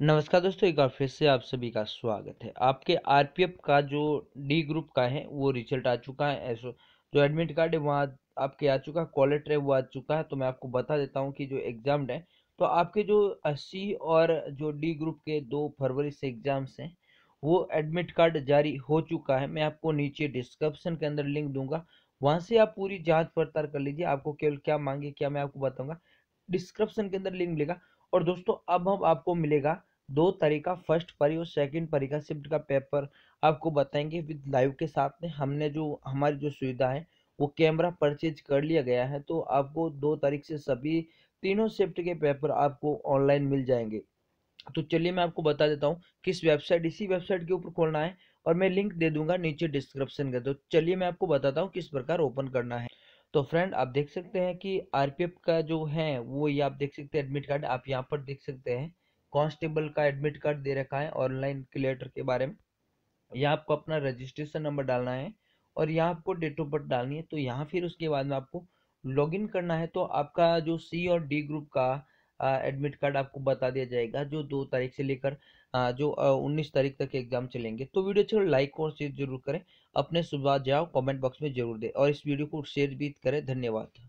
नमस्कार दोस्तों एक बार फिर से आप सभी का स्वागत है आपके आरपीएफ का जो डी ग्रुप का है वो रिजल्ट आ चुका है ऐसा जो एडमिट कार्ड है वहाँ आपके आ चुका है कॉलेटर है वो आ चुका है तो मैं आपको बता देता हूँ कि जो एग्ज़ाम है तो आपके जो सी और जो डी ग्रुप के दो फरवरी से एग्ज़ाम्स हैं वो एडमिट कार्ड जारी हो चुका है मैं आपको नीचे डिस्क्रिप्सन के अंदर लिंक दूंगा वहाँ से आप पूरी जाँच पड़ताल कर लीजिए आपको केवल क्या मांगे क्या मैं आपको बताऊँगा डिस्क्रिप्सन के अंदर लिंक मिलेगा और दोस्तों अब हम आपको मिलेगा दो तरीका फर्स्ट परी और सेकंड परी का शिफ्ट का पेपर आपको बताएंगे विद लाइव के साथ में हमने जो हमारी जो सुविधा है वो कैमरा परचेज कर लिया गया है तो आपको दो तारीख से सभी तीनों शिफ्ट के पेपर आपको ऑनलाइन मिल जाएंगे तो चलिए मैं आपको बता देता हूँ किस वेबसाइट इसी वेबसाइट के ऊपर खोलना है और मैं लिंक दे दूंगा नीचे डिस्क्रिप्शन का तो चलिए मैं आपको बताता हूँ किस प्रकार ओपन करना है तो फ्रेंड आप देख सकते हैं कि आरपीएफ का जो है वो ये आप देख सकते हैं एडमिट कार्ड आप यहाँ पर देख सकते हैं कांस्टेबल का एडमिट कार्ड दे रखा है ऑनलाइन क्लियटर के बारे में यहाँ आपको अपना रजिस्ट्रेशन नंबर डालना है और यहाँ आपको डेट ऑफ बर्थ डालनी है तो यहाँ फिर उसके बाद में आपको लॉगिन करना है तो आपका जो सी और डी ग्रुप का एडमिट कार्ड आपको बता दिया जाएगा जो दो तारीख से लेकर जो उन्नीस तारीख तक एग्जाम चलेंगे तो वीडियो अच्छा लाइक और शेयर जरूर करें अपने सुझाव जाओ कमेंट बॉक्स में जरूर दें और इस वीडियो को शेयर भी करें धन्यवाद